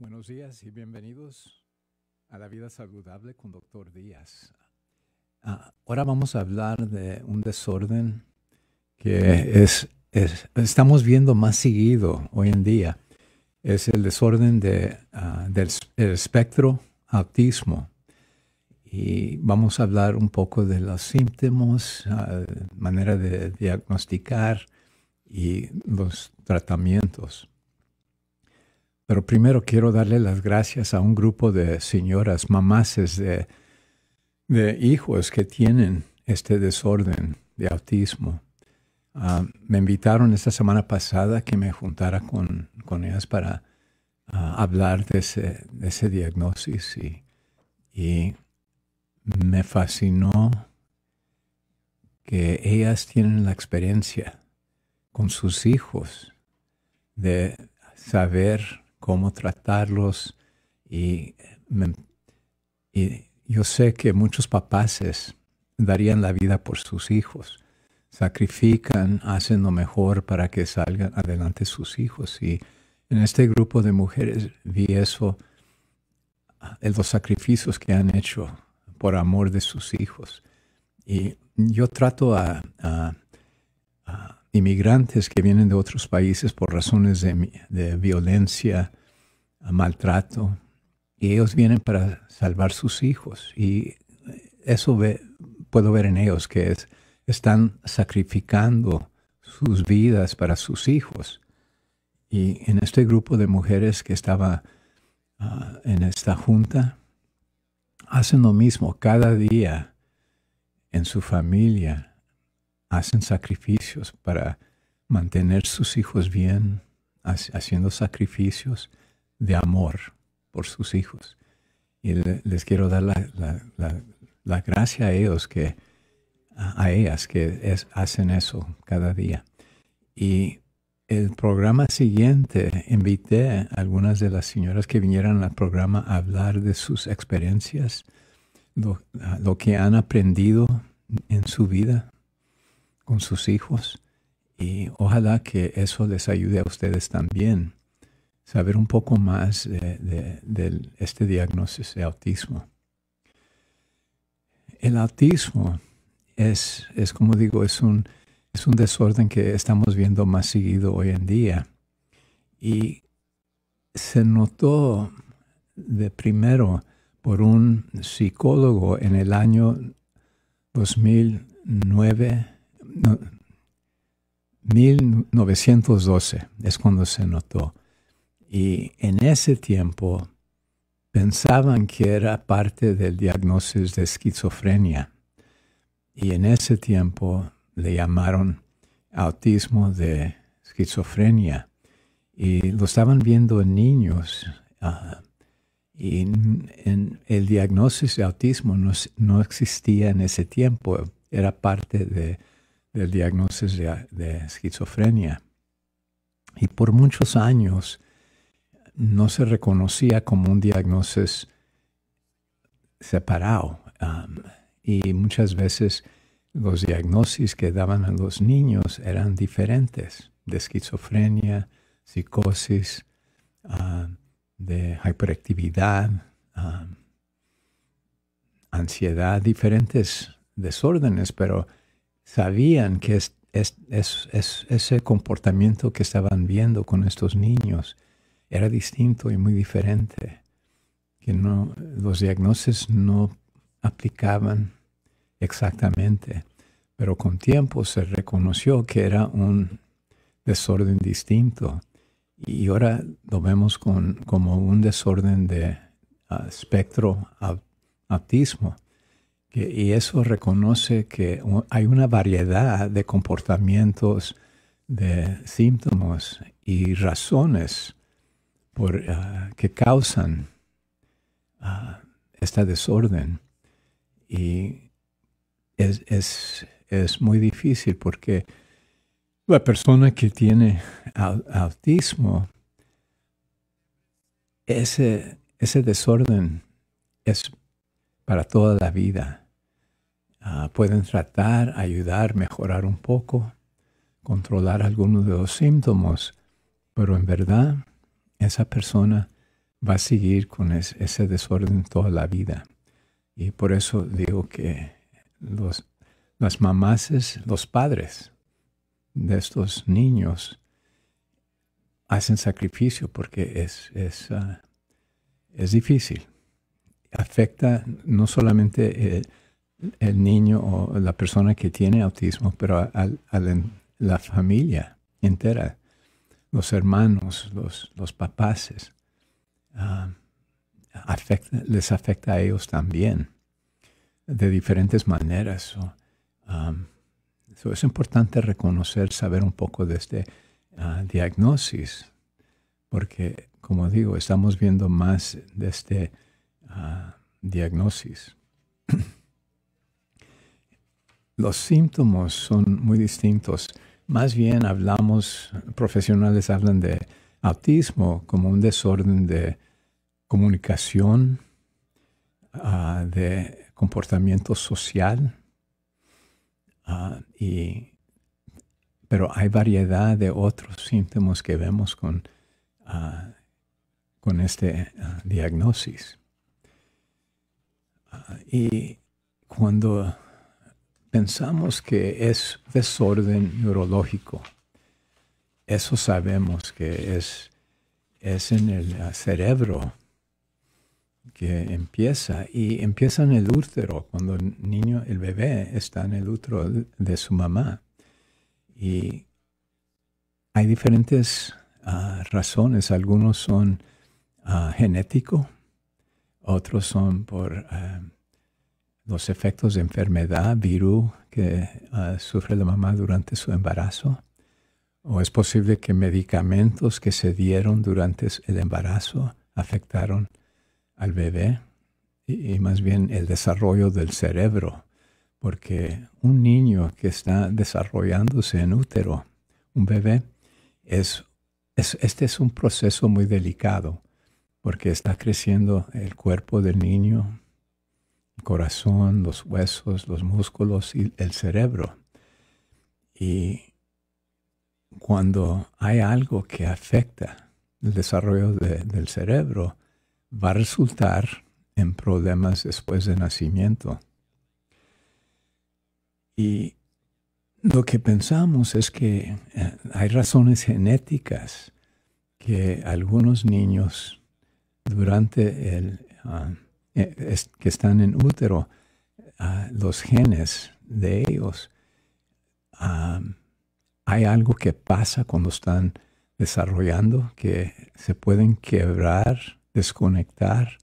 Buenos días y bienvenidos a la vida saludable con Doctor Díaz. Ah, ahora vamos a hablar de un desorden que es, estamos viendo más seguido hoy en día. Es el desorden de, ah, del espectro autismo. Y vamos a hablar un poco de los síntomas, ah, manera de diagnosticar y los tratamientos. Pero primero quiero darle las gracias a un grupo de señoras, mamases de, hijos que tienen este desorden de autismo. Ah, me invitaron esta semana pasada que me juntara con, ellas para ah, hablar de ese, diagnóstico. y me fascinó que ellas tienen la experiencia con sus hijos de saber cómo tratarlos. Y, yo sé que muchos papás darían la vida por sus hijos, sacrifican, hacen lo mejor para que salgan adelante sus hijos. Y en este grupo de mujeres vi eso, eh, los sacrificios que han hecho por amor de sus hijos. Y yo trato a, inmigrantes que vienen de otros países por razones de, de violencia, maltrato, y ellos vienen para salvar sus hijos. Y eso puedo ver en ellos, que están sacrificando sus vidas para sus hijos. Y en este grupo de mujeres que estaba ah, en esta junta, hacen lo mismo cada día en su familia, hacen sacrificios para mantener sus hijos bien, haciendo sacrificios de amor por sus hijos. Y les quiero dar la, gracia a ellos que, a ellas que hacen eso cada día. Y el programa siguiente invité a algunas de las señoras que vinieran al programa a hablar de sus experiencias, lo, lo que han aprendido en su vida con sus hijos. Y ojalá que eso les ayude a ustedes también saber un poco más de, este diagnóstico de autismo. El autismo es, como digo, es un, es un desorden que estamos viendo más seguido hoy en día. Y se notó de primero por un psicólogo en el año 2009, 1912, es cuando se notó. Y en ese tiempo pensaban que era parte del diagnóstico de esquizofrenia. Y en ese tiempo le llamaron autismo de esquizofrenia. Y lo estaban viendo en niños. Ah, y el diagnóstico de autismo no, existía en ese tiempo. Era parte de, del diagnóstico de esquizofrenia. Y por muchos años no se reconocía como un diagnóstico separado. Um, y muchas veces los diagnósticos que daban a los niños eran diferentes, de esquizofrenia, psicosis, uh, de hiperactividad, um, ansiedad, diferentes desórdenes, pero sabían que es, ese comportamiento que estaban viendo con estos niños era distinto y muy diferente, que no, los diagnósticos no aplicaban exactamente, pero con tiempo se reconoció que era un desorden distinto y ahora lo vemos como un desorden de ah, espectro autismo. y eso reconoce que hay una variedad de comportamientos, de síntomas y razones Ah, que causan ah, esta desorden. Y es, muy difícil porque la persona que tiene autismo, ese, ese desorden es para toda la vida. Ah, pueden tratar, ayudar, mejorar un poco, controlar algunos de los síntomas, pero en verdad esa persona va a seguir con ese desorden toda la vida. Y por eso digo que los, las mamás, los padres de estos niños hacen sacrificio porque es, es ah, difícil. Afecta no solamente eh, el, niño o la persona que tiene autismo, pero a, la familia entera los hermanos, los, los papás ah, les afecta a ellos también de diferentes maneras. Ah, es importante reconocer, saber un poco de este ah, diagnóstico. porque, como digo, estamos viendo más de este diagnóstico, diagnosis. Los síntomas son muy distintos más bien hablamos, profesionales hablan de autismo como un desorden de comunicación, ah, de comportamiento social. Ah, y, pero hay variedad de otros síntomas que vemos con, ah, con este diagnóstico. y cuando pensamos que es desorden neurológico. Eso sabemos que es, es en el cerebro que empieza y empieza en el útero cuando el niño, el bebé está en el útero de su mamá. Y hay diferentes ah, razones. Algunos son ah, genético, genéticos, otros son por ah, los efectos de enfermedad, virus que ah, sufre la mamá durante su embarazo. O es posible que medicamentos que se dieron durante el embarazo afectaron al bebé y, más bien el desarrollo del cerebro. Porque un niño que está desarrollándose en útero, un bebé, este es un proceso muy delicado porque está creciendo el cuerpo del niño, corazón, los huesos, los músculos y el cerebro. Y cuando hay algo que afecta el desarrollo del cerebro, va a resultar en problemas después de nacimiento. Y lo que pensamos es que eh, hay razones genéticas que algunos niños durante el, ah, eh, que están en útero, ah, los genes de ellos, hay algo que pasa cuando están desarrollando, que se pueden quebrar, desconectar,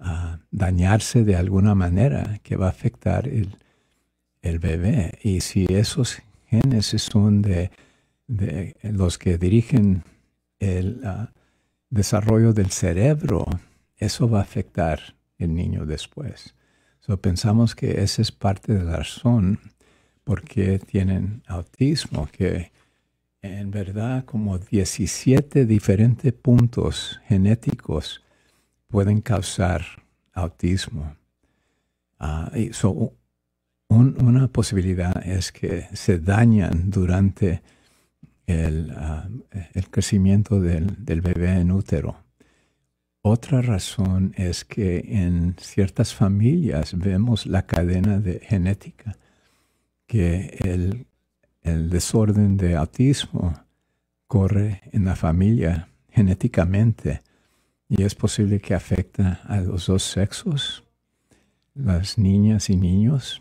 ah, dañarse de alguna manera que va a afectar el, bebé. Y si esos genes son de, los que dirigen el ah, desarrollo del cerebro, eso va a afectar el niño después. So, pensamos que esa es parte de la razón por tienen autismo, que en verdad como 17 diferentes puntos genéticos pueden causar autismo. Ah, una posibilidad es que se dañan durante el, ah, crecimiento del, bebé en útero. Otra razón es que en ciertas familias vemos la cadena de genética, que el, desorden de autismo corre en la familia genéticamente y es posible que afecta a los dos sexos, las niñas y niños.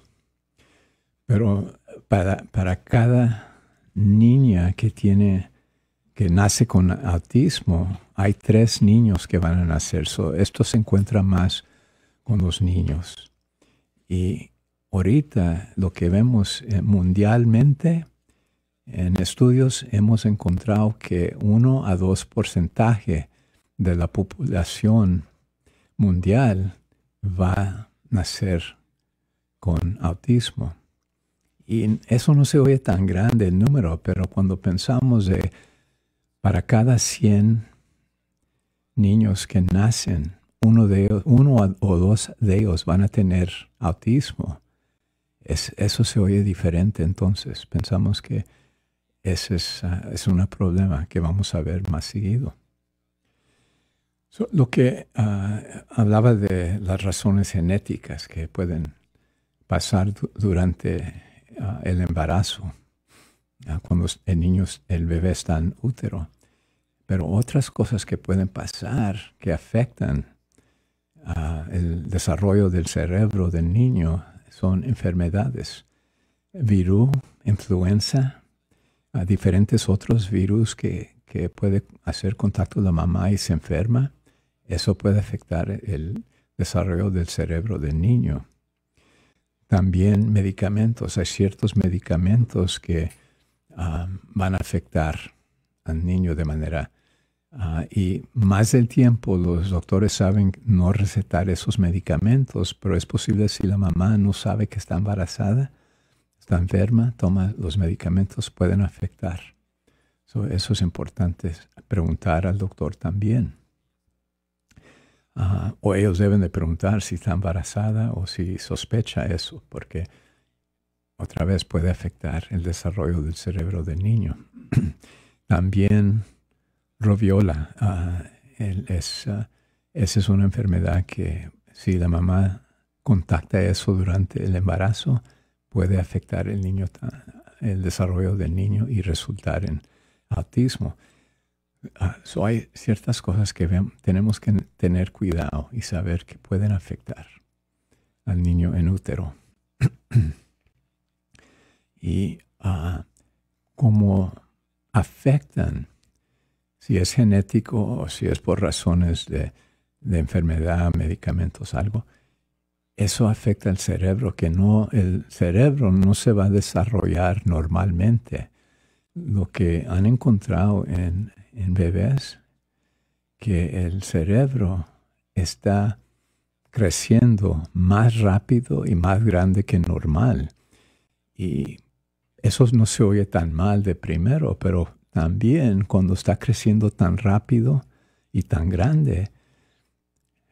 Pero para, para cada niña que tiene nace con autismo, hay tres niños que van a nacer. esto se encuentra más con los niños. Y ahorita lo que vemos eh, mundialmente, en estudios hemos encontrado que uno a dos porcentaje de la población mundial va a nacer con autismo. Y eso no se oye tan grande el número, pero cuando pensamos de para cada 100 niños que nacen, uno, de, uno o dos de ellos van a tener autismo. eso se oye diferente entonces. Pensamos que ese es, ah, un problema que vamos a ver más seguido. lo que ah, hablaba de las razones genéticas que pueden pasar durante ah, el embarazo cuando el niño, el bebé está en útero. Pero otras cosas que pueden pasar que afectan ah, el desarrollo del cerebro del niño son enfermedades, virus, influenza, diferentes otros virus que, que puede hacer contacto la mamá y se enferma. Eso puede afectar el desarrollo del cerebro del niño. También medicamentos. Hay ciertos medicamentos que Ah, van a afectar al niño de manera... Ah, y más del tiempo los doctores saben no recetar esos medicamentos, pero es posible si la mamá no sabe que está embarazada, está enferma, toma los medicamentos, pueden afectar. eso es importante preguntar al doctor también. Ah, o ellos deben de preguntar si está embarazada o si sospecha eso, porque otra vez puede afectar el desarrollo del cerebro del niño. También roviola, ah, ah, esa es una enfermedad que si la mamá contacta eso durante el embarazo, puede afectar el, niño, el desarrollo del niño y resultar en autismo. Ah, hay ciertas cosas que tenemos que tener cuidado y saber que pueden afectar al niño en útero. y ah, cómo afectan, si es genético o si es por razones de, enfermedad, medicamentos, algo, eso afecta al cerebro, que no, el cerebro no se va a desarrollar normalmente. Lo que han encontrado en, en bebés, que el cerebro está creciendo más rápido y más grande que normal. Y eso no se oye tan mal de primero, pero también cuando está creciendo tan rápido y tan grande,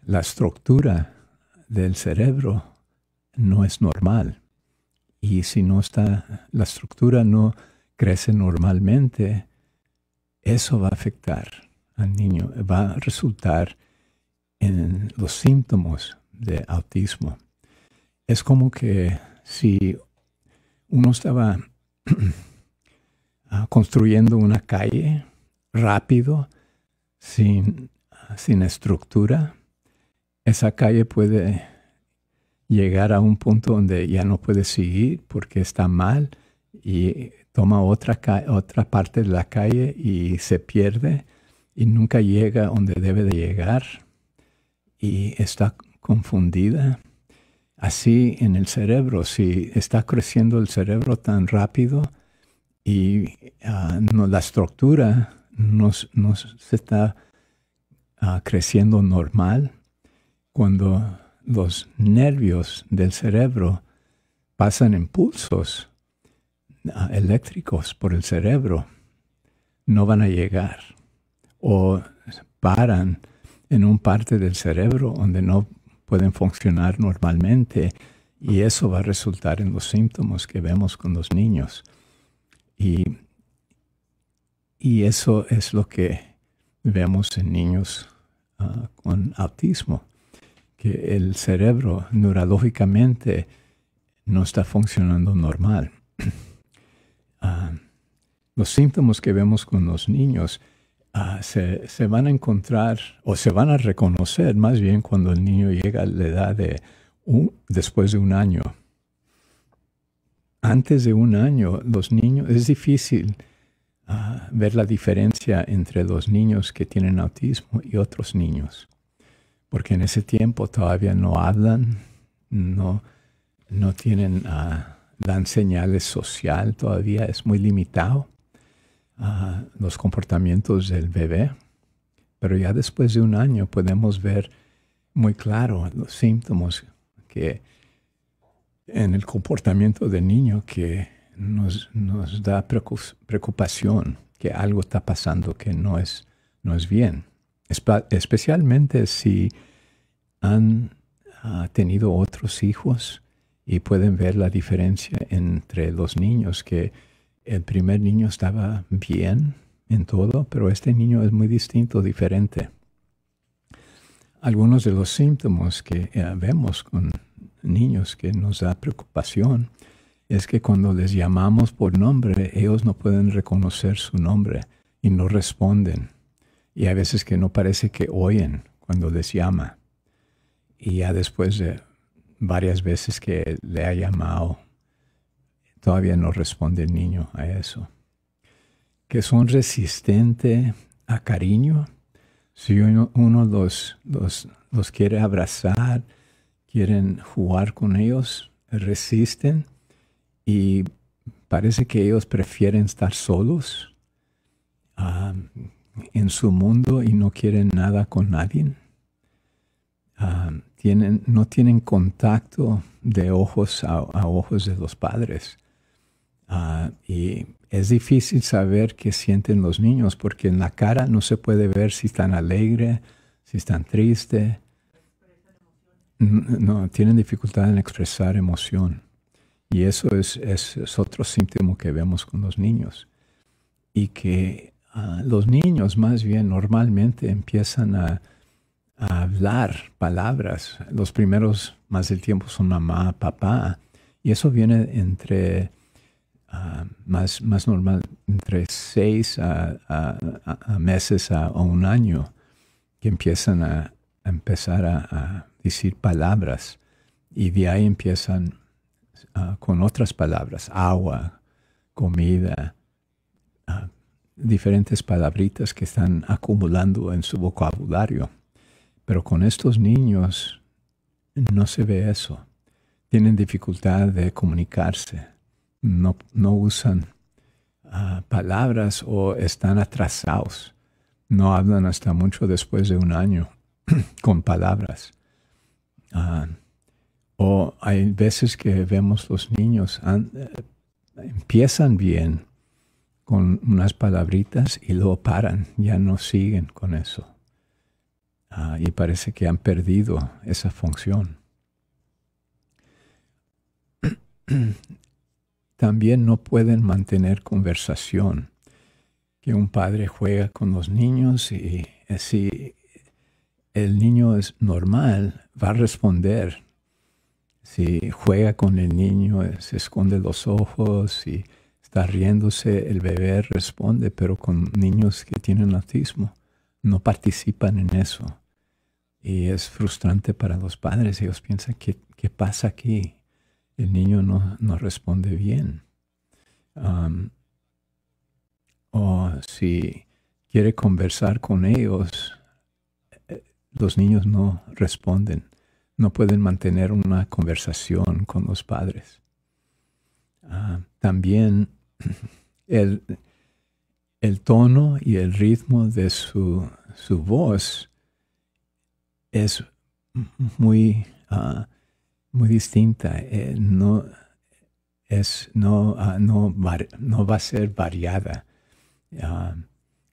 la estructura del cerebro no es normal. Y si no está, la estructura no crece normalmente, eso va a afectar al niño, va a resultar en los síntomas de autismo. Es como que si uno estaba Ah, construyendo una calle rápido, sin, sin estructura, esa calle puede llegar a un punto donde ya no puede seguir porque está mal y toma otra, otra parte de la calle y se pierde y nunca llega donde debe de llegar y está confundida así en el cerebro. Si está creciendo el cerebro tan rápido y ah, la estructura no, se está ah, creciendo normal, cuando los nervios del cerebro pasan impulsos ah, eléctricos por el cerebro, no van a llegar o paran en un parte del cerebro donde no pueden funcionar normalmente y ah. eso va a resultar en los síntomas que vemos con los niños. Y, eso es lo que vemos en niños ah, con autismo, que el cerebro neurológicamente no está funcionando normal. Ah, los síntomas que vemos con los niños se, van a encontrar o se van a reconocer más bien cuando el niño llega a la edad de un, después de un año. Antes de un año, los niños, es difícil ah, ver la diferencia entre los niños que tienen autismo y otros niños, porque en ese tiempo todavía no hablan, no, tienen, ah, dan señales social todavía, es muy limitado. Ah, los comportamientos del bebé, pero ya después de un año podemos ver muy claro los síntomas que en el comportamiento del niño que nos, da preocupación, que algo está pasando que no es, no es bien, especialmente si han ah, tenido otros hijos y pueden ver la diferencia entre los niños que el primer niño estaba bien en todo, pero este niño es muy distinto, diferente. Algunos de los síntomas que eh, vemos con niños que nos da preocupación es que cuando les llamamos por nombre, ellos no pueden reconocer su nombre y no responden. Y a veces que no parece que oyen cuando les llama. Y ya después de varias veces que le ha llamado Todavía no responde el niño a eso. Que son resistentes a cariño. Si uno, los, quiere abrazar, quieren jugar con ellos, resisten y parece que ellos prefieren estar solos ah, en su mundo y no quieren nada con nadie. Ah, tienen, no tienen contacto de ojos a ojos de los padres. Ah, y es difícil saber qué sienten los niños porque en la cara no se puede ver si están alegres, si están tristes. No, tienen dificultad en expresar emoción. Y eso es, otro síntoma que vemos con los niños. Y que ah, los niños más bien normalmente empiezan a, hablar palabras. Los primeros más del tiempo son mamá, papá. Y eso viene entre Ah, más, normal, entre seis a, meses a, un año, que empiezan a, empezar a, decir palabras y de ahí empiezan ah, con otras palabras, agua, comida, ah, diferentes palabritas que están acumulando en su vocabulario. Pero con estos niños no se ve eso. Tienen dificultad de comunicarse no, usan ah, palabras o están atrasados. No hablan hasta mucho después de un año con palabras. Ah, o hay veces que vemos los niños, eh, empiezan bien con unas palabritas y luego paran, ya no siguen con eso. Ah, y parece que han perdido esa función. también no pueden mantener conversación. Que un padre juega con los niños y eh, si el niño es normal, va a responder. Si juega con el niño, eh, se esconde los ojos y está riéndose, el bebé responde, pero con niños que tienen autismo no participan en eso. Y es frustrante para los padres. Ellos piensan, ¿qué, qué pasa aquí? el niño no, responde bien. o si quiere conversar con ellos, eh, los niños no responden, no pueden mantener una conversación con los padres. Ah, también el, tono y el ritmo de su, voz es muy ah, muy distinta. Eh, no, es, no, ah, no, va a ser variada. Ah,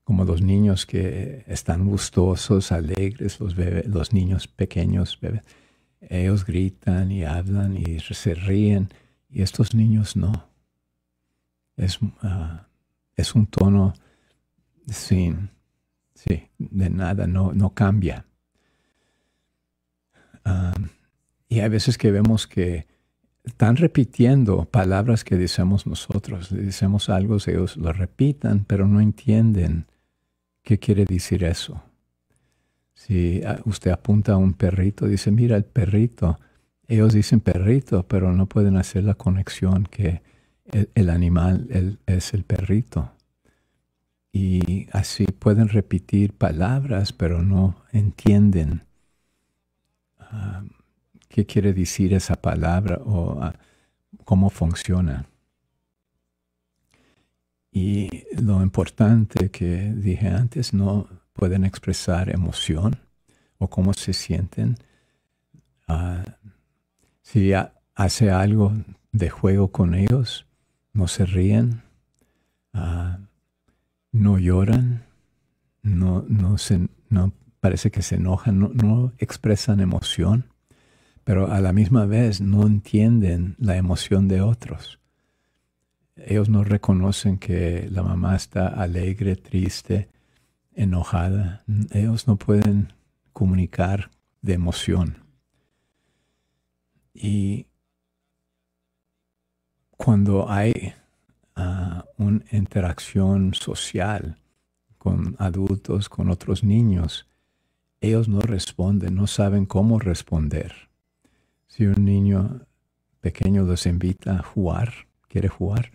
como los niños que están gustosos, alegres, los, los niños pequeños, ellos gritan y hablan y se ríen, y estos niños no. Es, ah, es un tono sin, sí, de nada, no, no cambia. Y hay veces que vemos que están repitiendo palabras que decimos nosotros. Dicemos decimos algo, ellos lo repitan, pero no entienden qué quiere decir eso. Si ah, usted apunta a un perrito, dice, mira el perrito. Ellos dicen perrito, pero no pueden hacer la conexión que el, animal es el perrito. Y así pueden repetir palabras, pero no entienden. Ah, qué quiere decir esa palabra o ah, cómo funciona. Y lo importante que dije antes, no pueden expresar emoción o cómo se sienten. Ah, si hace algo de juego con ellos, no se ríen, ah, no lloran, no, parece que se enojan, no expresan emoción pero a la misma vez no entienden la emoción de otros. Ellos no reconocen que la mamá está alegre, triste, enojada. Ellos no pueden comunicar de emoción. Y cuando hay ah, una interacción social con adultos, con otros niños, ellos no responden, no saben cómo responder si un niño pequeño los invita a jugar, quiere jugar,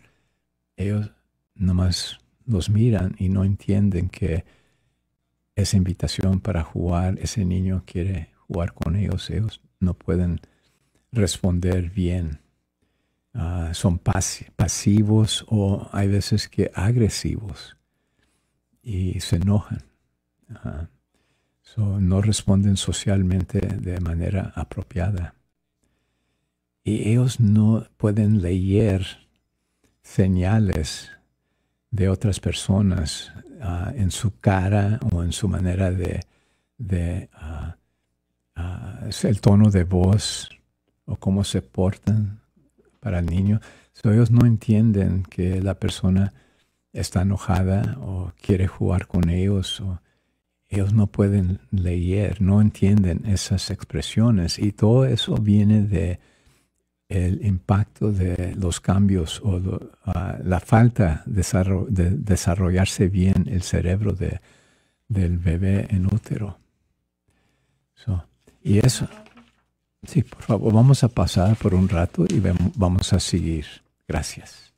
ellos nomás los miran y no entienden que esa invitación para jugar, ese niño quiere jugar con ellos, ellos no pueden responder bien. Ah, son pasivos o hay veces que agresivos y se enojan. Ah, no responden socialmente de manera apropiada y ellos no pueden leer señales de otras personas ah, en su cara o en su manera de, ah, ah, el tono de voz o cómo se portan para el niño. So, ellos no entienden que la persona está enojada o quiere jugar con ellos o ellos no pueden leer, no entienden esas expresiones y todo eso viene de el impacto de los cambios o ah, la falta de, desarrollarse bien el cerebro del bebé en útero. y eso, sí, por favor, vamos a pasar por un rato y vamos a seguir. Gracias.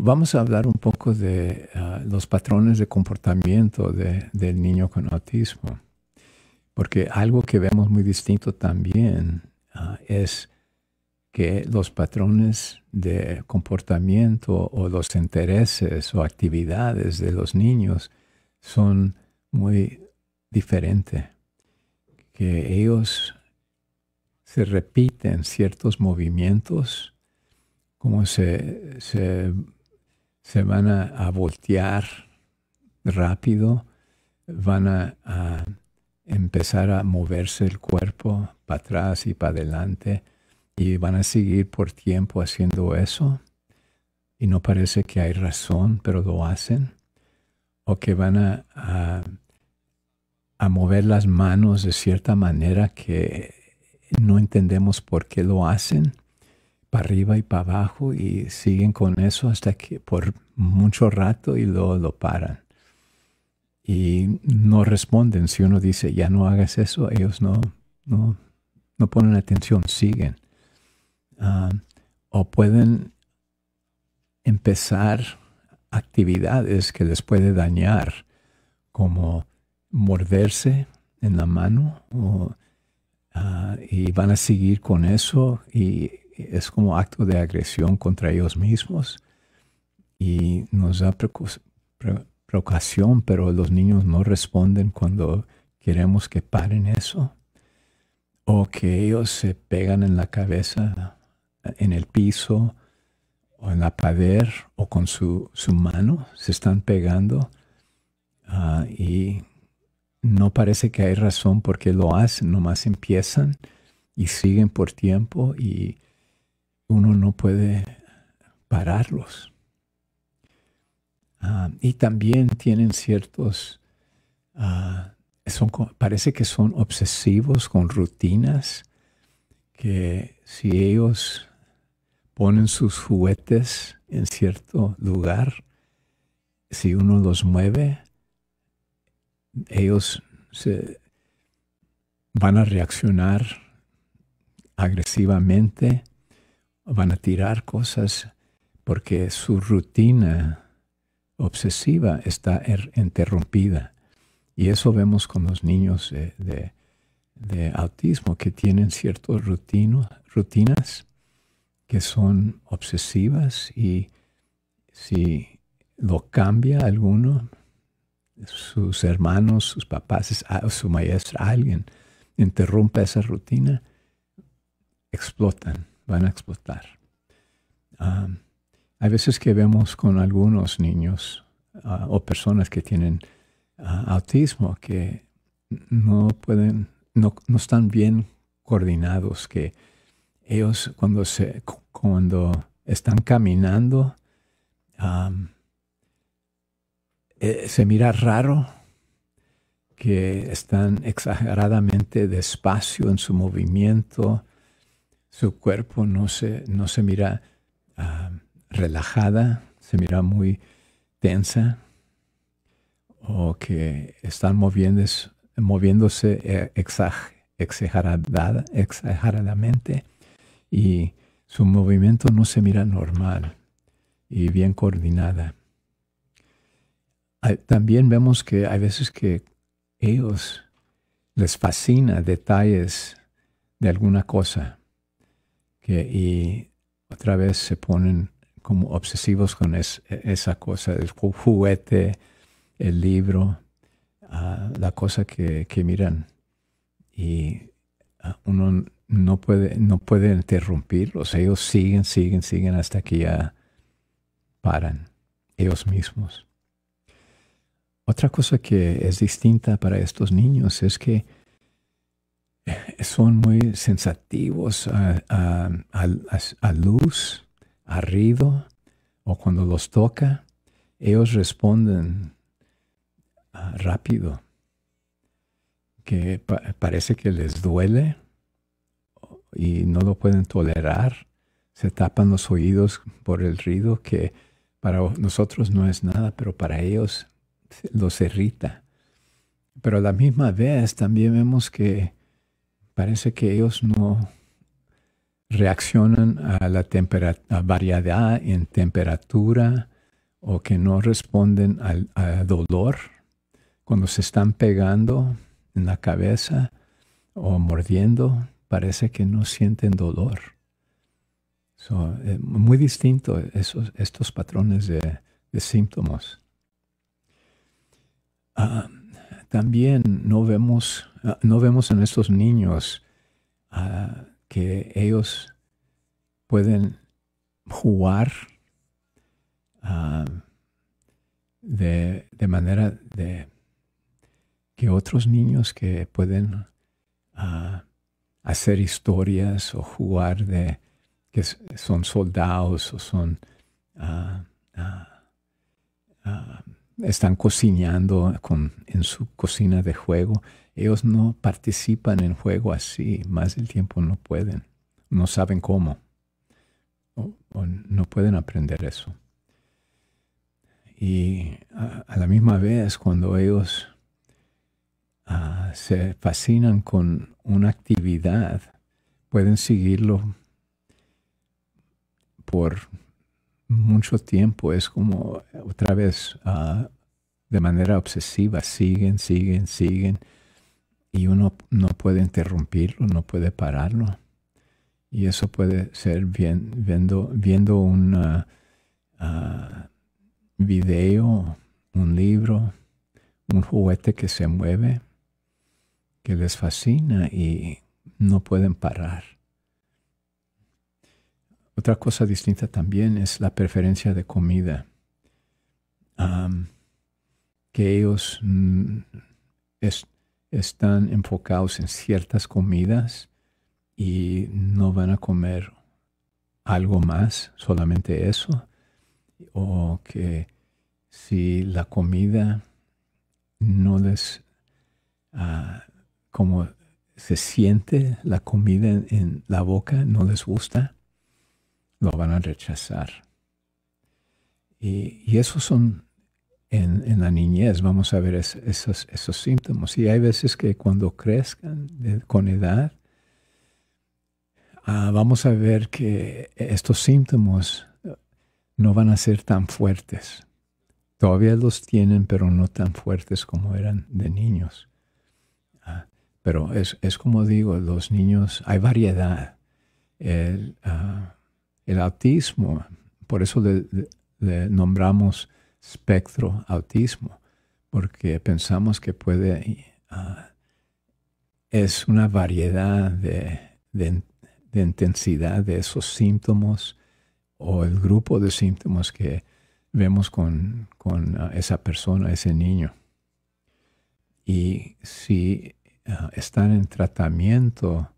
vamos a hablar un poco de ah, los patrones de comportamiento del niño con autismo, porque algo que vemos muy distinto también ah, es que los patrones de comportamiento o los intereses o actividades de los niños son muy diferentes, que ellos se repiten ciertos movimientos, como se se van a, voltear rápido, van a, empezar a moverse el cuerpo para atrás y para adelante y van a seguir por tiempo haciendo eso y no parece que hay razón, pero lo hacen, o que van a, a mover las manos de cierta manera que no entendemos por qué lo hacen para arriba y para abajo y siguen con eso hasta que por mucho rato y luego lo paran. Y no responden. Si uno dice, ya no hagas eso, ellos no, no, ponen atención, siguen. Ah, o pueden empezar actividades que les puede dañar, como morderse en la mano, ah, y van a seguir con eso y es como acto de agresión contra ellos mismos y nos da preocupación, pero los niños no responden cuando queremos que paren eso o que ellos se pegan en la cabeza, en el piso o en la pared o con su, mano, se están pegando ah, y no parece que hay razón porque lo hacen, nomás empiezan y siguen por tiempo y uno no puede pararlos. Ah, y también tienen ciertos, ah, parece que son obsesivos con rutinas, que si ellos ponen sus juguetes en cierto lugar, si uno los mueve, ellos se van a reaccionar agresivamente van a tirar cosas porque su rutina obsesiva está er-, interrumpida. Y eso vemos con los niños de, de, autismo que tienen ciertas rutinas que son obsesivas y si lo cambia alguno, sus hermanos, sus papás, su maestra, alguien interrumpe esa rutina, explotan van a explotar. hay veces que vemos con algunos niños ah, o personas que tienen ah, autismo que no pueden, no, están bien coordinados, que ellos cuando, se, cuando están caminando eh, se mira raro, que están exageradamente despacio en su movimiento, su cuerpo no se, no se mira ah, relajada, se mira muy tensa, o que están moviéndose, eh, exageradamente y su movimiento no se mira normal y bien coordinada. También vemos que hay veces que ellos les fascina detalles de alguna cosa y otra vez se ponen como obsesivos con esa cosa, el juguete, el libro, ah, la cosa que, que miran. Y ah, uno no puede, no puede interrumpirlos, ellos siguen, siguen, siguen hasta que ya paran ellos mismos. Otra cosa que es distinta para estos niños es que son muy sensativos a, luz, a ruido, o cuando los toca, ellos responden ah, rápido, que parece que les duele y no lo pueden tolerar, se tapan los oídos por el ruido que para nosotros no es nada, pero para ellos los irrita. Pero a la misma vez también vemos que parece que ellos no reaccionan a la variedad en temperatura o que no responden al, dolor cuando se están pegando en la cabeza o mordiendo, parece que no sienten dolor. Son eh, muy distinto esos, estos patrones de, síntomas. Ah, también no vemos, ah, no vemos en estos niños ah, que ellos pueden jugar ah, de, manera de que otros niños que pueden hacer historias o jugar de que son soldados o son están cocinando en su cocina de juego. Ellos no participan en juego así, más del tiempo no pueden, no saben cómo, no pueden aprender eso. Y a, la misma vez, cuando ellos ah, se fascinan con una actividad, pueden seguirlo por mucho tiempo es como otra vez ah, de manera obsesiva, siguen, siguen, siguen, y uno no puede interrumpirlo, no puede pararlo. Y eso puede ser viendo, viendo un ah, ah, video, un libro, un juguete que se mueve, que les fascina y no pueden parar. Otra cosa distinta también es la preferencia de comida. que ellos mm, están enfocados en ciertas comidas y no van a comer algo más, solamente eso. O que si la comida no les... Ah, como se siente la comida en la boca, no les gusta lo van a rechazar. Y, y esos son, en, la niñez vamos a ver esos, esos, síntomas. Y hay veces que cuando crezcan con edad, ah, vamos a ver que estos síntomas no van a ser tan fuertes. Todavía los tienen, pero no tan fuertes como eran de niños. Ah, pero es, es, como digo, los niños, hay variedad. El, ah, el autismo. Por eso le, nombramos espectro autismo, porque pensamos que puede, ah, es una variedad de, de, intensidad de esos síntomas o el grupo de síntomas que vemos con, con ah, esa persona, ese niño. Y si ah, están en tratamiento,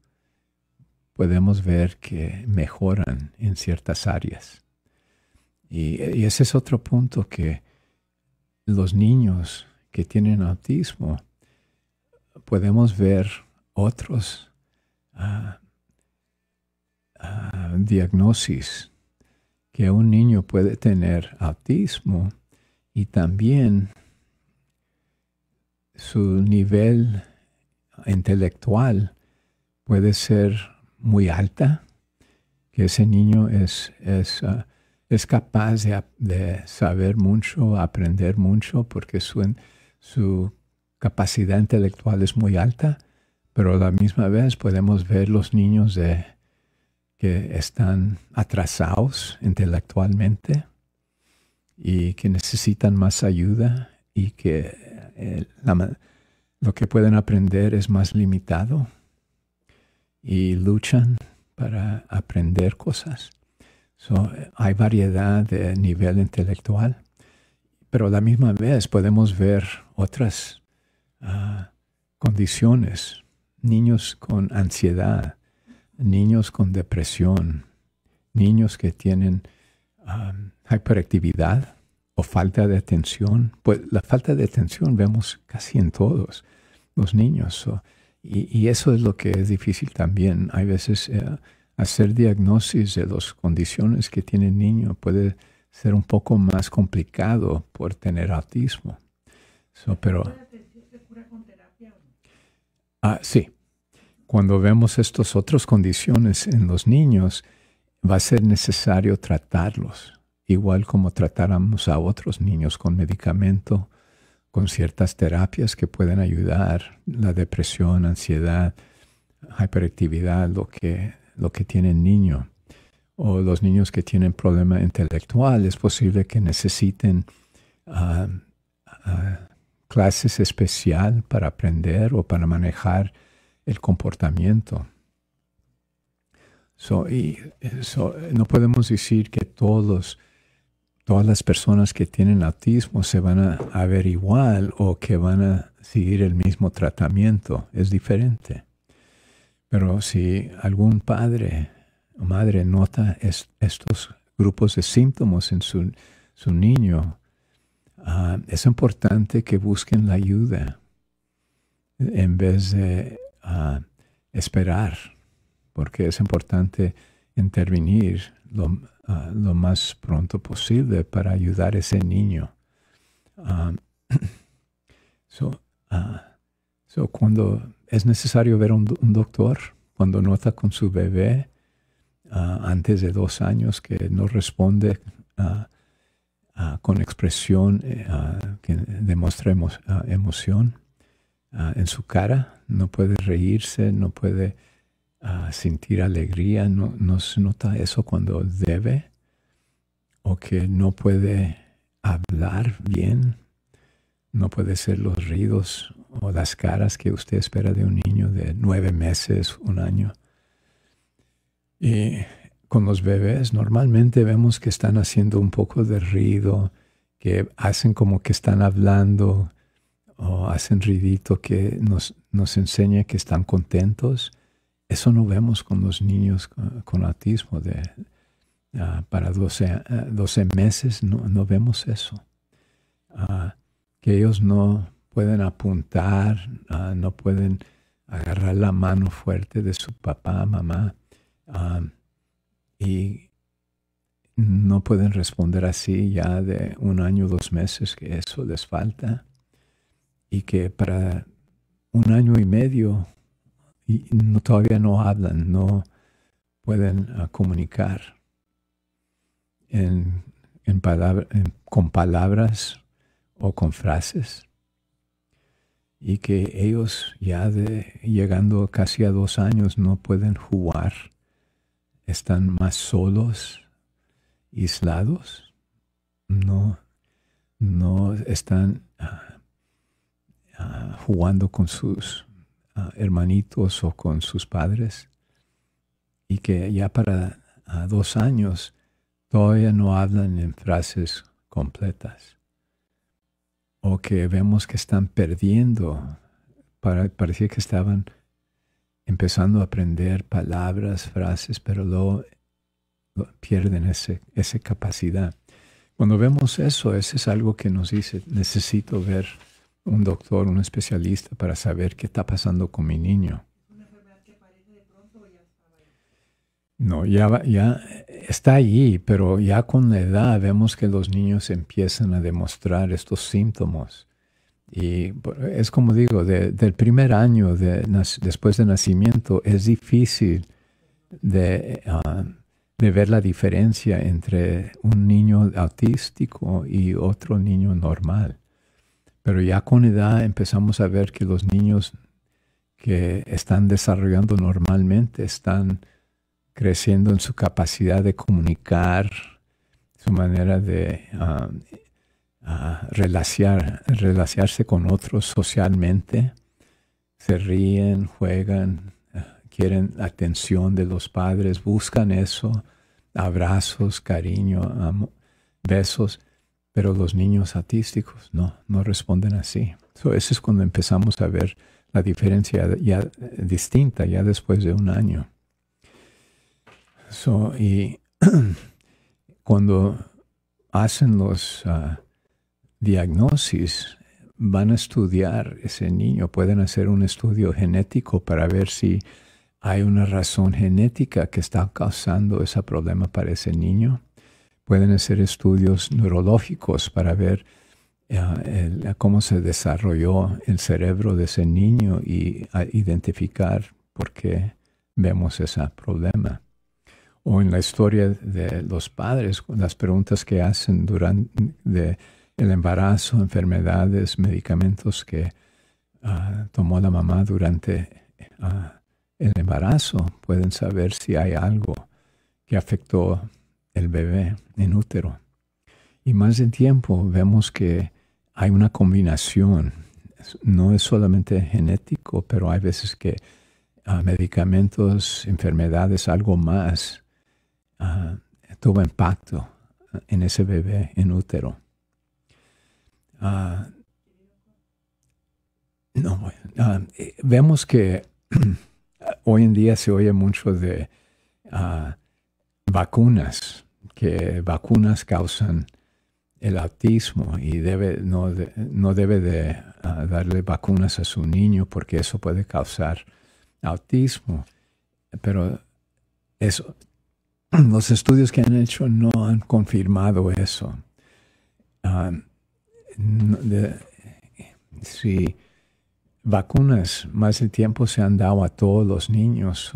podemos ver que mejoran en ciertas áreas. Y, ese es otro punto que los niños que tienen autismo, podemos ver otros ah, ah, diagnósticos que un niño puede tener autismo y también su nivel intelectual puede ser muy alta, que ese niño es, es, ah, capaz de, saber mucho, aprender mucho, porque su, su capacidad intelectual es muy alta, pero a la misma vez podemos ver los niños de, que están atrasados intelectualmente y que necesitan más ayuda y que eh, lo que pueden aprender es más limitado y luchan para aprender cosas. hay variedad de nivel intelectual, pero a la misma vez podemos ver otras ah, condiciones, niños con ansiedad, niños con depresión, niños que tienen ah, hiperactividad o falta de atención. Pues la falta de atención vemos casi en todos los niños. Y, eso es lo que es difícil también. Hay veces eh, hacer diagnosis de las condiciones que tiene el niño puede ser un poco más complicado por tener autismo. pero, ah, sí. Cuando vemos estas otras condiciones en los niños, va a ser necesario tratarlos, igual como tratáramos a otros niños con medicamento con ciertas terapias que pueden ayudar, la depresión, ansiedad, hiperactividad, lo que, lo que tiene el niño. O los niños que tienen problema intelectual, es posible que necesiten ah, ah, clases especial para aprender o para manejar el comportamiento. y, no podemos decir que todos todas las personas que tienen autismo se van a, ver igual o que van a seguir el mismo tratamiento. Es diferente. Pero si algún padre o madre nota estos grupos de síntomas en su, niño, ah, es importante que busquen la ayuda en vez de ah, esperar, porque es importante intervenir lo, Ah, lo más pronto posible para ayudar a ese niño. Ah, ah, so, cuando es necesario ver a un, doctor, cuando nota con su bebé antes de dos años que no responde con expresión eh, que demuestra emoción en su cara, no puede reírse, no puede a sentir alegría, no, nota eso cuando debe o que no puede hablar bien, no puede ser los ruidos o las caras que usted espera de un niño de nueve meses, un año. Y con los bebés normalmente vemos que están haciendo un poco de ruido, que hacen como que están hablando o hacen ridito que nos, nos enseña que están contentos eso no vemos con los niños con, autismo de, ah, para 12, ah, meses, no, vemos eso. Ah, que ellos no pueden apuntar, no pueden agarrar la mano fuerte de su papá, mamá, y no pueden responder así ya de un año, dos meses, que eso les falta, y que para un año y medio y todavía no hablan, no pueden ah, comunicar en, en con palabras o con frases. Y que ellos ya de, llegando casi a dos años no pueden jugar, están más solos, aislados, no, no están ah, ah, jugando con sus hermanitos o con sus padres y que ya para dos años todavía no hablan en frases completas o que vemos que están perdiendo. Para, parecía que estaban empezando a aprender palabras, frases, pero luego pierden ese, esa capacidad. Cuando vemos eso, eso es algo que nos dice, necesito ver un doctor, un especialista para saber qué está pasando con mi niño. No, ya, ya está allí, pero ya con la edad vemos que los niños empiezan a demostrar estos síntomas. Y es como digo, del primer año de, después de nacimiento es difícil de, ah, de ver la diferencia entre un niño autístico y otro niño normal. Pero ya con edad empezamos a ver que los niños que están desarrollando normalmente están creciendo en su capacidad de comunicar, su manera de ah, ah, relacionarse con otros socialmente. Se ríen, juegan, quieren atención de los padres, buscan eso, abrazos, cariño, besos. Pero los niños artísticos no, no responden así. eso es cuando empezamos a ver la diferencia ya distinta, ya después de un año. y cuando hacen los ah, diagnósticos, van a estudiar ese niño, pueden hacer un estudio genético para ver si hay una razón genética que está causando ese problema para ese niño pueden hacer estudios neurológicos para ver eh, cómo se desarrolló el cerebro de ese niño y identificar por qué vemos ese problema. O en la historia de los padres, las preguntas que hacen durante el embarazo, enfermedades, medicamentos que ah, tomó la mamá durante ah, el embarazo, pueden saber si hay algo que afectó el bebé en útero. Y más de tiempo vemos que hay una combinación, no es solamente genético, pero hay veces que ah, medicamentos, enfermedades, algo más, ah, tuvo impacto ah, en ese bebé en útero. no, eh, vemos que hoy en día se oye mucho de vacunas, que vacunas causan el autismo y debe, no, debe de ah, darle vacunas a su niño porque eso puede causar autismo. Pero eso, los estudios que han hecho no han confirmado eso. Ah, si vacunas más el tiempo se han dado a todos los niños,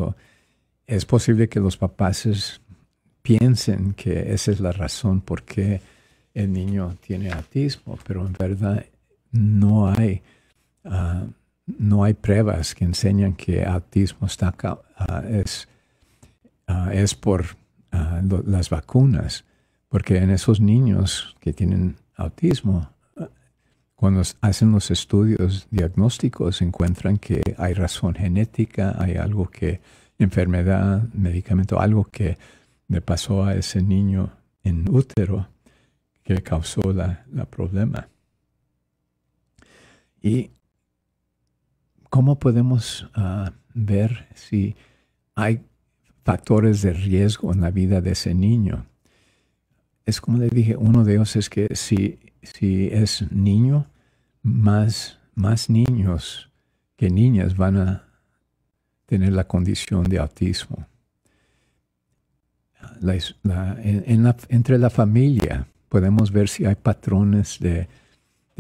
es posible que los papás piensen que esa es la razón por qué el niño tiene autismo, pero en verdad no hay, ah, no hay pruebas que enseñan que autismo está, ah, ah, es, por las vacunas, porque en esos niños que tienen autismo, cuando hacen los estudios diagnósticos encuentran que hay razón genética, hay algo que, enfermedad, medicamento, algo que le pasó a ese niño en útero que causó la, problema. ¿Y cómo podemos ah, ver si hay factores de riesgo en la vida de ese niño? Es como le dije, uno de ellos es que si, es niño, más niños que niñas van a tener la condición de autismo entre la familia podemos ver si hay patrones de,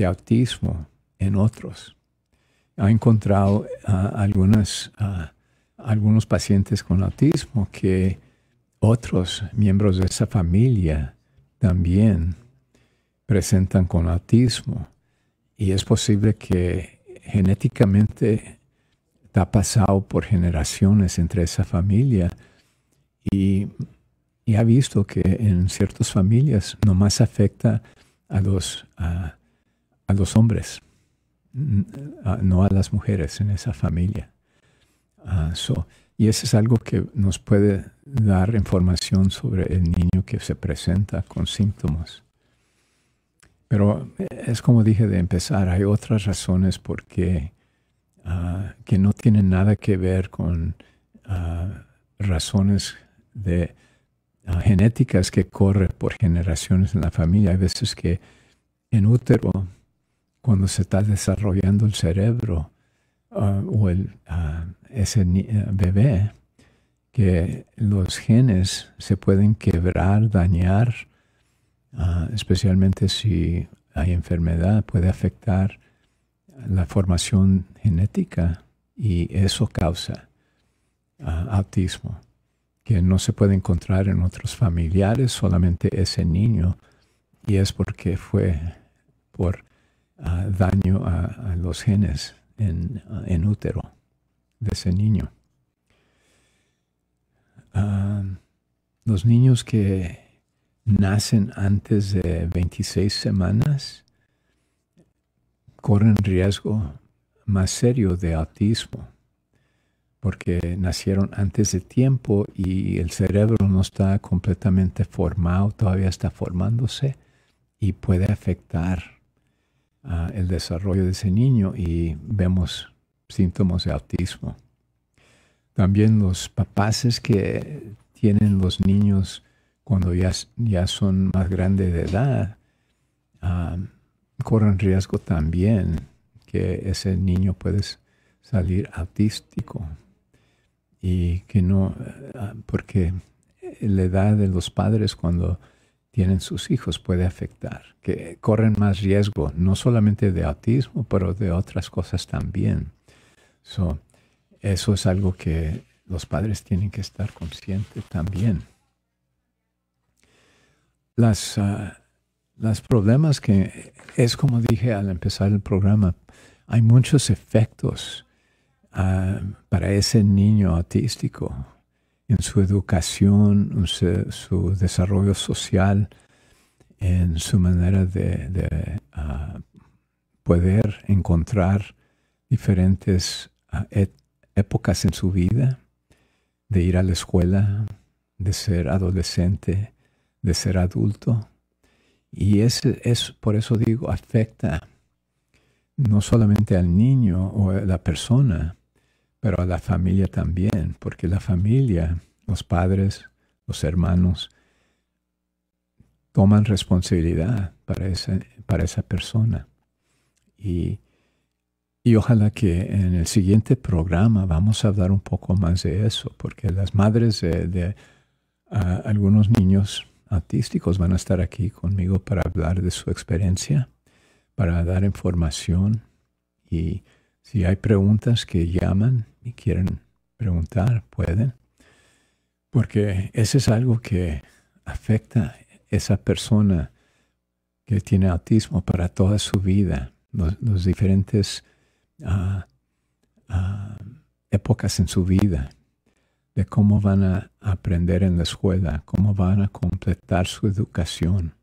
autismo en otros. Ha encontrado ah, algunas, ah, algunos pacientes con autismo que otros miembros de esa familia también presentan con autismo. Y es posible que genéticamente está pasado por generaciones entre esa familia y y ha visto que en ciertas familias nomás afecta a los, a, los hombres, no a las mujeres en esa familia. Ah, y eso es algo que nos puede dar información sobre el niño que se presenta con síntomas. Pero eh, es como dije de empezar, hay otras razones por qué ah, que no tienen nada que ver con ah, razones de genéticas que corren por generaciones en la familia. Hay veces que en útero, cuando se está desarrollando el cerebro ah, o el, ah, ese eh, bebé, que los genes se pueden quebrar, dañar, ah, especialmente si hay enfermedad, puede afectar la formación genética y eso causa autismo que no se puede encontrar en otros familiares, solamente ese niño, y es porque fue por ah, daño a, los genes ah, en, útero de ese niño. Ah, los niños que nacen antes de 26 semanas corren riesgo más serio de autismo porque nacieron antes de tiempo y el cerebro no está completamente formado, todavía está formándose y puede afectar ah, el desarrollo de ese niño y vemos síntomas de autismo. También los papás que tienen los niños cuando ya, son más grandes de edad, ah, corren riesgo también que ese niño puede salir autístico y que no, eh, ah, porque la edad de los padres cuando tienen sus hijos puede afectar, que corren más riesgo, no solamente de autismo, pero de otras cosas también. eso es algo que los padres tienen que estar conscientes también. Las, ah, los problemas que, es como dije al empezar el programa, hay muchos efectos Ah, para ese niño autístico en su educación, su, desarrollo social, en su manera de, ah, poder encontrar diferentes ah, épocas en su vida, de ir a la escuela, de ser adolescente, de ser adulto. Y es, es, por eso digo, afecta no solamente al niño o a la persona, pero a la familia también, porque la familia, los padres, los hermanos, toman responsabilidad para esa, para esa persona. Y, ojalá que en el siguiente programa vamos a hablar un poco más de eso, porque las madres de, algunos niños autísticos van a estar aquí conmigo para hablar de su experiencia, para dar información y si hay preguntas que llaman y quieren preguntar, pueden, porque eso es algo que afecta a esa persona que tiene autismo para toda su vida, los, diferentes ah, ah, épocas en su vida, de cómo van a aprender en la escuela, cómo van a completar su educación,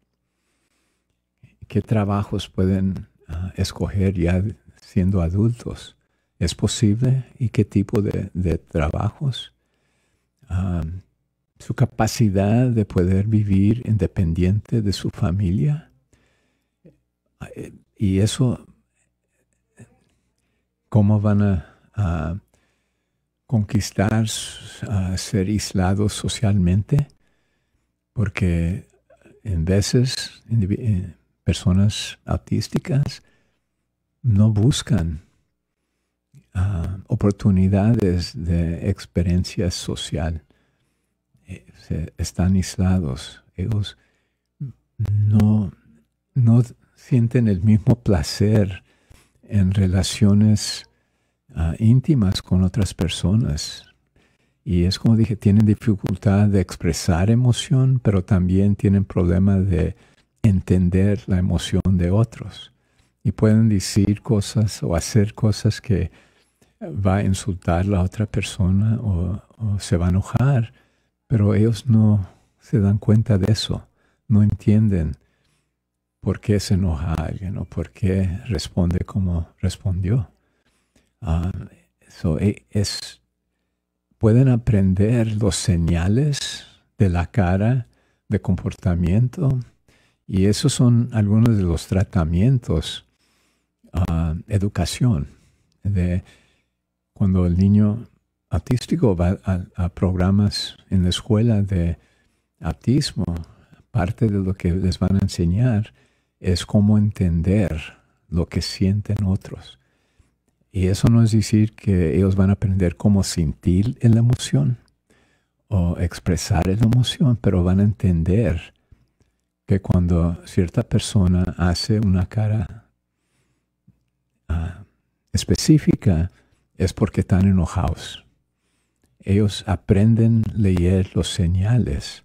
qué trabajos pueden ah, escoger ya siendo adultos es posible y qué tipo de, trabajos. Ah, su capacidad de poder vivir independiente de su familia. Ah, eh, y eso, ¿cómo van a, conquistar, a ser aislados socialmente? Porque en veces eh, personas autísticas no buscan Ah, oportunidades de experiencia social. Eh, están aislados. Ellos no, no sienten el mismo placer en relaciones ah, íntimas con otras personas. Y es como dije, tienen dificultad de expresar emoción, pero también tienen problemas de entender la emoción de otros. Y pueden decir cosas o hacer cosas que va a insultar a la otra persona o, se va a enojar, pero ellos no se dan cuenta de eso, no entienden por qué se enoja alguien o por qué responde como respondió. Ah, e, es, pueden aprender los señales de la cara, de comportamiento, y esos son algunos de los tratamientos, ah, educación, de cuando el niño autístico va a, programas en la escuela de autismo, parte de lo que les van a enseñar es cómo entender lo que sienten otros. Y eso no es decir que ellos van a aprender cómo sentir la emoción o expresar la emoción, pero van a entender que cuando cierta persona hace una cara ah, específica, es porque están enojados. Ellos aprenden a leer los señales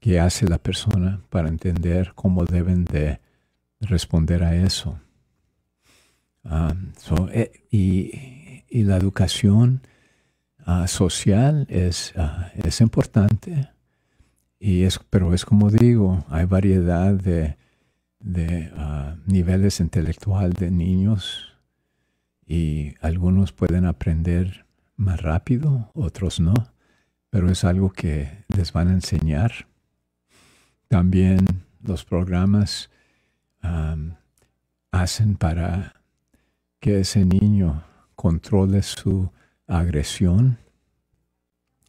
que hace la persona para entender cómo deben de responder a eso. Ah, eh, y, la educación ah, social ah, es, importante, y pero es como digo, hay variedad de, niveles intelectual de niños, y algunos pueden aprender más rápido, otros no, pero es algo que les van a enseñar. También los programas hacen para que ese niño controle su agresión.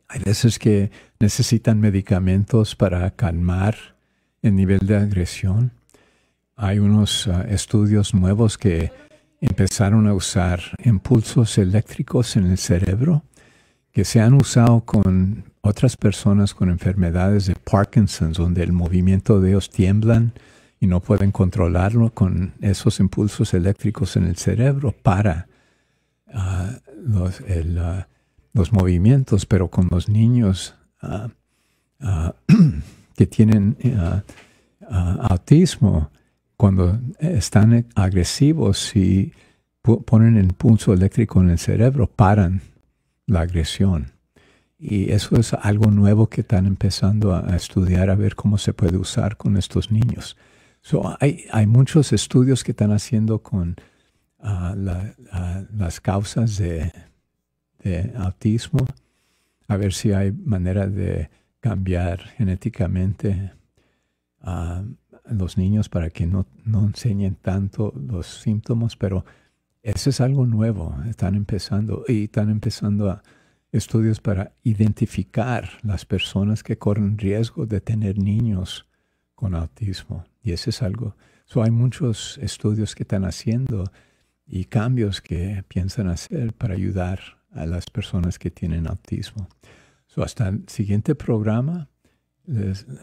Hay veces que necesitan medicamentos para calmar el nivel de agresión. Hay unos ah, estudios nuevos que empezaron a usar impulsos eléctricos en el cerebro que se han usado con otras personas con enfermedades de Parkinson, donde el movimiento de ellos tiemblan y no pueden controlarlo con esos impulsos eléctricos en el cerebro para ah, ah, los, movimientos, pero con los niños ah, que tienen autismo cuando eh, están agresivos y ponen el pulso eléctrico en el cerebro, paran la agresión. Y eso es algo nuevo que están empezando a, estudiar, a ver cómo se puede usar con estos niños. hay, hay, muchos estudios que están haciendo con ah, ah, las causas de, autismo, a ver si hay manera de cambiar genéticamente. Ah, los niños para que no, enseñen tanto los síntomas, pero eso es algo nuevo. Están empezando y están empezando a estudios para identificar las personas que corren riesgo de tener niños con autismo. Y eso es algo. hay muchos estudios que están haciendo y cambios que piensan hacer para ayudar a las personas que tienen autismo. hasta el siguiente programa.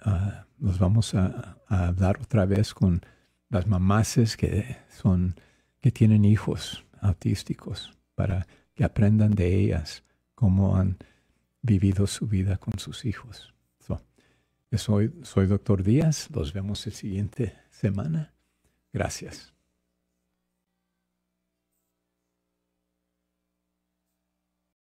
Ah, nos vamos a, a hablar otra vez con las mamases que son que tienen hijos autísticos para que aprendan de ellas cómo han vivido su vida con sus hijos. soy, soy doctor Díaz, los vemos el siguiente semana. Gracias.